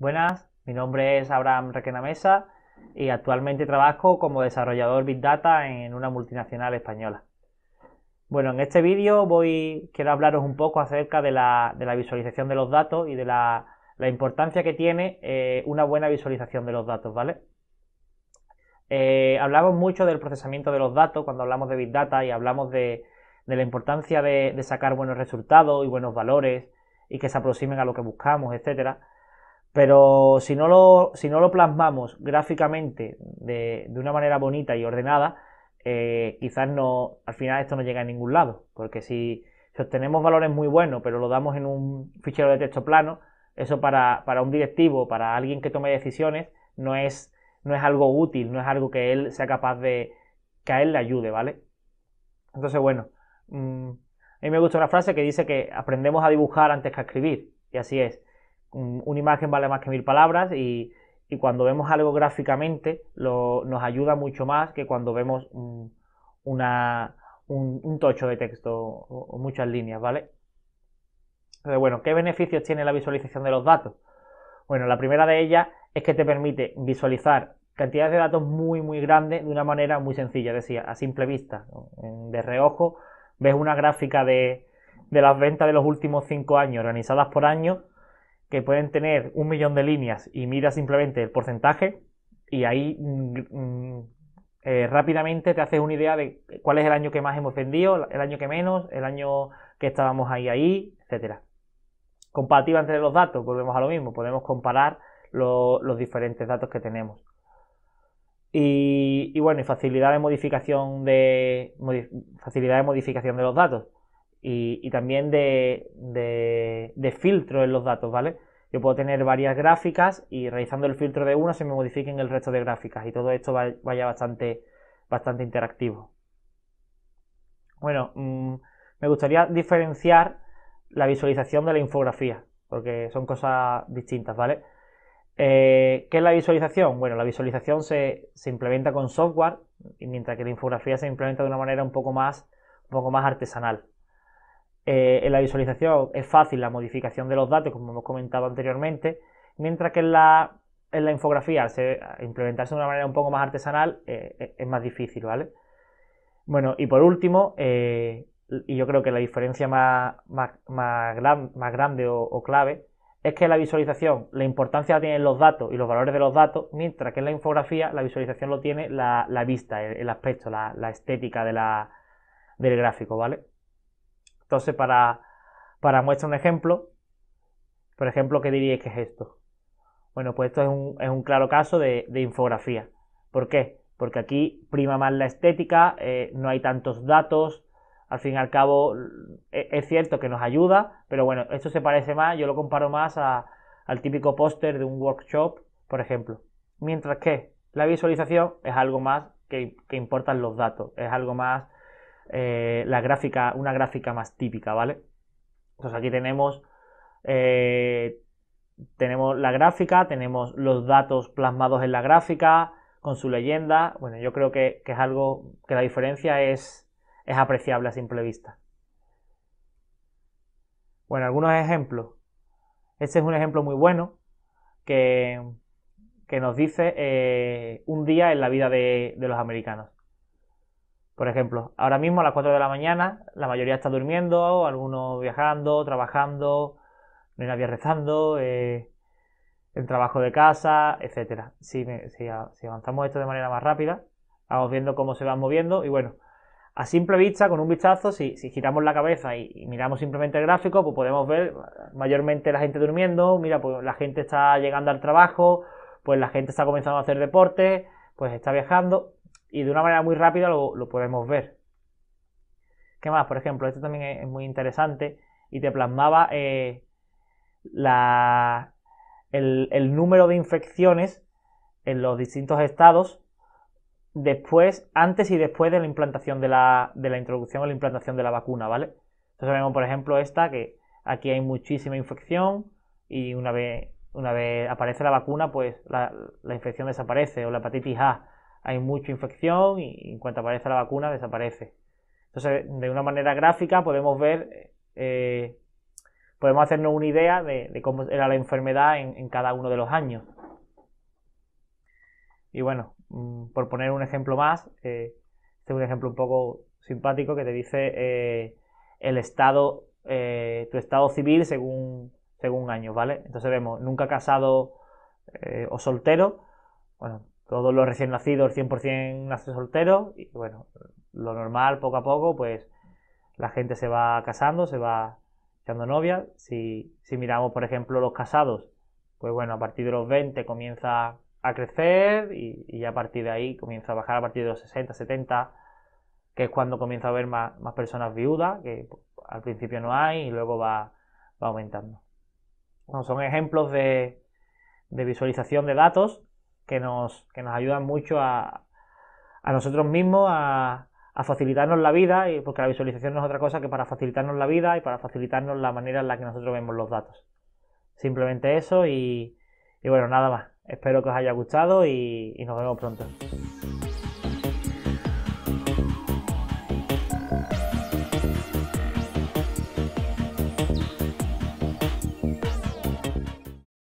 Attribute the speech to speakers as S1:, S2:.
S1: Buenas, mi nombre es Abraham Mesa y actualmente trabajo como desarrollador Big Data en una multinacional española. Bueno, en este vídeo voy, quiero hablaros un poco acerca de la, visualización de los datos y de la, importancia que tiene eh, una buena visualización de los datos, ¿vale? Eh, hablamos mucho del procesamiento de los datos cuando hablamos de Big Data y hablamos de, la importancia de, de, sacar buenos resultados y buenos valores y que se aproximen a lo que buscamos, etcétera. Pero si no lo, si no lo plasmamos gráficamente de, de una manera bonita y ordenada, eh, quizás no, al final esto no llega a ningún lado. Porque si, si, obtenemos valores muy buenos, pero lo damos en un fichero de texto plano, eso para, para un directivo, para alguien que tome decisiones, no es, no es algo útil, no es algo que él sea capaz de, que a él le ayude, ¿vale? Entonces, bueno, mm, a mí me gusta una frase que dice que aprendemos a dibujar antes que a escribir, y así es una imagen vale más que mil palabras y, cuando vemos algo gráficamente lo, nos ayuda mucho más que cuando vemos un, tocho de texto o, muchas líneas, ¿vale? bueno, ¿qué beneficios tiene la visualización de los datos? Bueno, la primera de ellas es que te permite visualizar cantidades de datos muy muy grandes de una manera muy sencilla, decía, a simple vista, de reojo, ves una gráfica de, de las ventas de los últimos cinco años organizadas por año que pueden tener un millón de líneas y mira simplemente el porcentaje y ahí mm, mm, eh, rápidamente te haces una idea de cuál es el año que más hemos vendido, el año que menos, el año que estábamos ahí, ahí, etcétera. Comparativa entre los datos, volvemos a lo mismo, podemos comparar los diferentes datos que tenemos. Y, bueno, y facilidad de modificación de facilidad de modificación de los datos y, también de, de, filtro en los datos, ¿vale? Yo puedo tener varias gráficas y realizando el filtro de una se me modifiquen el resto de gráficas y todo esto vaya bastante, bastante interactivo. Bueno, mm, me gustaría diferenciar la visualización de la infografía, porque son cosas distintas, ¿vale? Eh, ¿Qué es la visualización? Bueno, la visualización se, implementa con software, mientras que la infografía se implementa de una manera un poco más, un poco más artesanal. Eh, en la visualización es fácil la modificación de los datos, como hemos comentado anteriormente, mientras que en la, infografía, se, implementarse de una manera un poco más artesanal, eh, eh, es más difícil, ¿vale? Bueno, y por último, y yo creo que la diferencia más, más, grande o, clave, es que la visualización, la importancia la tienen los datos y los valores de los datos, mientras que en la infografía la visualización lo tiene la, vista, el, aspecto, la, estética de del gráfico, ¿vale? Entonces, para, para muestra un ejemplo, por ejemplo, ¿qué diríais que es esto? Bueno, pues esto es un, es un claro caso de, infografía. ¿Por qué? Porque aquí prima más la estética, eh, no hay tantos datos, al fin y al cabo e, es cierto que nos ayuda, pero bueno, esto se parece más, yo lo comparo más al típico póster de un workshop, por ejemplo. Mientras que la visualización es algo más que, que importan los datos, es algo más eh, la gráfica, una gráfica más típica, ¿vale? Entonces aquí tenemos, eh, tenemos la gráfica, tenemos los datos plasmados en la gráfica, con su leyenda. Bueno, yo creo que, es algo que la diferencia es, es apreciable a simple vista. Bueno, algunos ejemplos. Este es un ejemplo muy bueno que, que nos dice eh, un día en la vida de los americanos. Por ejemplo, ahora mismo a las 4 de la mañana la mayoría está durmiendo, algunos viajando, trabajando, no hay nadie rezando, eh, el trabajo de casa, etcétera. Si, avanzamos esto de manera más rápida, vamos viendo cómo se van moviendo y bueno, a simple vista, con un vistazo, si, giramos la cabeza y, y, miramos simplemente el gráfico, pues podemos ver mayormente la gente durmiendo, mira, pues la gente está llegando al trabajo, pues la gente está comenzando a hacer deporte, pues está viajando y de una manera muy rápida lo, podemos ver. ¿Qué más? Por ejemplo, esto también es, muy interesante y te plasmaba eh, el, número de infecciones en los distintos estados después, antes y después de la implantación de la, de la introducción o la implantación de la vacuna, ¿vale? Entonces vemos, por ejemplo, esta, que aquí hay muchísima infección y una vez, una vez aparece la vacuna, pues la infección desaparece o la hepatitis A hay mucha infección y en cuanto aparece la vacuna desaparece. Entonces, de una manera gráfica podemos ver, eh, podemos hacernos una idea de, cómo era la enfermedad en, cada uno de los años. Y bueno, mm, por poner un ejemplo más, eh, este es un ejemplo un poco simpático que te dice eh, el estado, tu estado civil según, según años, ¿vale? Entonces vemos nunca casado o soltero, bueno, todos los recién nacidos, 100% nacen solteros, y bueno, lo normal, poco a poco, pues la gente se va casando, se va echando novia. Si, miramos, por ejemplo, los casados, pues bueno, a partir de los 20 comienza a crecer y, a partir de ahí comienza a bajar a partir de los 60, 70, que es cuando comienza a haber más, personas viudas, que al principio no hay y luego va, aumentando. Bueno, son ejemplos de, de visualización de datos que nos, que nos ayudan mucho a, a nosotros mismos, a, facilitarnos la vida, y porque la visualización no es otra cosa que para facilitarnos la vida y para facilitarnos la manera en la que nosotros vemos los datos. Simplemente eso y, bueno, nada más. Espero que os haya gustado y, y nos vemos pronto.